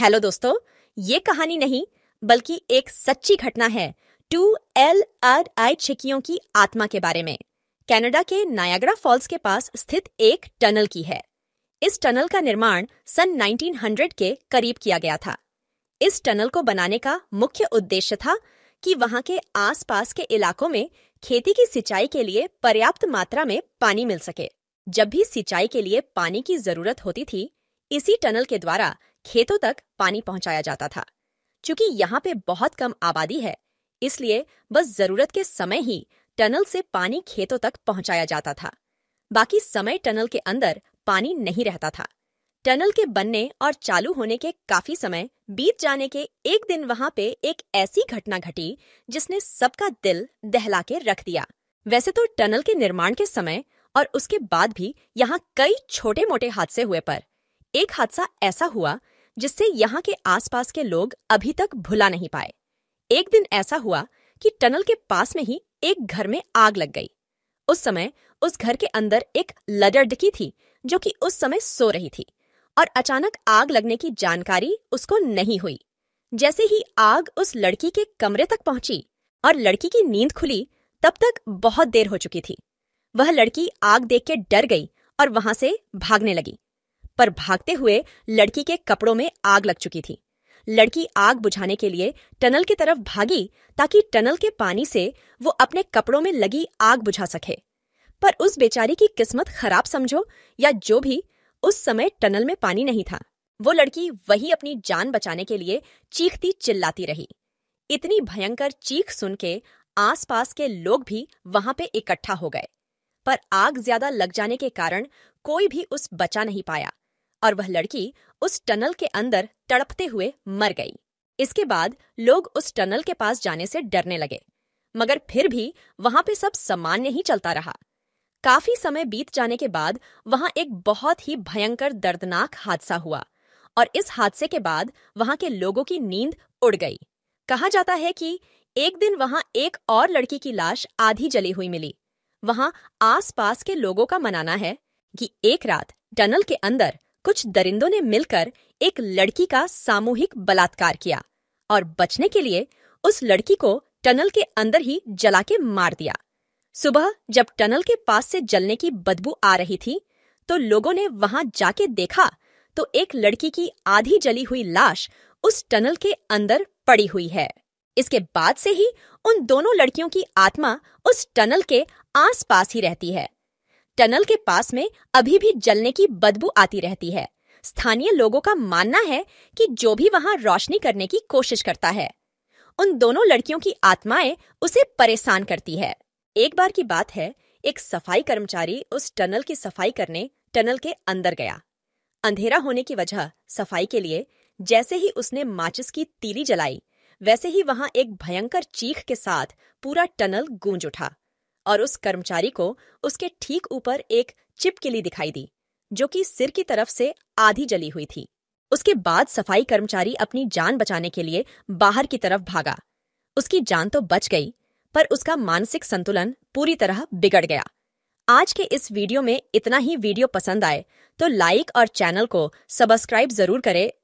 hello दोस्तों ये कहानी नहीं बल्कि एक सच्ची घटना है टू एल आर आई छिकियों की आत्मा के बारे में कनाडा के नायागरा फॉल्स के पास स्थित एक टनल की है इस टनल का निर्माण सन 1900 के करीब किया गया था इस टनल को बनाने का मुख्य उद्देश्य था कि वहां के आसपास के इलाकों में खेती की सिंचाई के लिए पर्याप्त मात्रा में पानी मिल सके जब भी सिंचाई के लिए पानी की जरूरत होती थी इसी टनल के द्वारा खेतों तक पानी पहुंचाया जाता था चूंकि यहाँ पे बहुत कम आबादी है इसलिए बस जरूरत के समय ही टनल से पानी खेतों तक पहुंचाया जाता था बाकी समय टनल के अंदर पानी नहीं रहता था टनल के बनने और चालू होने के काफी समय बीत जाने के एक दिन वहां पे एक ऐसी घटना घटी जिसने सबका दिल दहला के रख दिया वैसे तो टनल के निर्माण के समय और उसके बाद भी यहाँ कई छोटे मोटे हादसे हुए पर एक हादसा ऐसा हुआ जिससे यहाँ के आसपास के लोग अभी तक भुला नहीं पाए एक दिन ऐसा हुआ कि टनल के पास में ही एक घर में आग लग गई उस समय उस घर के अंदर एक लडरडकी थी जो कि उस समय सो रही थी और अचानक आग लगने की जानकारी उसको नहीं हुई जैसे ही आग उस लड़की के कमरे तक पहुंची और लड़की की नींद खुली तब तक बहुत देर हो चुकी थी वह लड़की आग देख के डर गई और वहां से भागने लगी पर भागते हुए लड़की के कपड़ों में आग लग चुकी थी लड़की आग बुझाने के लिए टनल की तरफ भागी ताकि टनल के पानी से वो अपने कपड़ों में लगी आग बुझा सके पर उस बेचारी की किस्मत खराब समझो या जो भी उस समय टनल में पानी नहीं था वो लड़की वही अपनी जान बचाने के लिए चीखती चिल्लाती रही इतनी भयंकर चीख सुन के आसपास के लोग भी वहां पे इकट्ठा हो गए पर आग ज्यादा लग जाने के कारण कोई भी उस बचा नहीं पाया और वह लड़की उस टनल के अंदर तड़पते हुए मर गई इसके बाद लोग उस टनल के पास जाने से डरने लगे मगर फिर भी वहां पे सब सामान्य ही चलता रहा काफी समय बीत जाने के बाद वहां एक बहुत ही भयंकर दर्दनाक हादसा हुआ और इस हादसे के बाद वहां के लोगों की नींद उड़ गई कहा जाता है कि एक दिन वहां एक और लड़की की लाश आधी जली हुई मिली वहां आसपास के लोगों का मनाना है कि एक रात टनल के अंदर कुछ दरिंदों ने मिलकर एक लड़की का सामूहिक बलात्कार किया और बचने के लिए उस लड़की को टनल के अंदर ही जला के मार दिया सुबह जब टनल के पास से जलने की बदबू आ रही थी तो लोगों ने वहां जाके देखा तो एक लड़की की आधी जली हुई लाश उस टनल के अंदर पड़ी हुई है इसके बाद से ही उन दोनों लड़कियों की आत्मा उस टनल के आसपास ही रहती है टनल के पास में अभी भी जलने की बदबू आती रहती है स्थानीय लोगों का मानना है कि जो भी वहां रोशनी करने की कोशिश करता है उन दोनों लड़कियों की आत्माएं उसे परेशान करती है एक बार की बात है एक सफाई कर्मचारी उस टनल की सफाई करने टनल के अंदर गया अंधेरा होने की वजह सफाई के लिए जैसे ही उसने माचिस की तीली जलाई वैसे ही वहां एक भयंकर चीख के साथ पूरा टनल गूंज उठा और उस कर्मचारी को उसके ठीक ऊपर एक चिपकिली दिखाई दी जो कि सिर की तरफ से आधी जली हुई थी उसके बाद सफाई कर्मचारी अपनी जान बचाने के लिए बाहर की तरफ भागा उसकी जान तो बच गई पर उसका मानसिक संतुलन पूरी तरह बिगड़ गया आज के इस वीडियो में इतना ही वीडियो पसंद आए तो लाइक और चैनल को सब्सक्राइब जरूर करें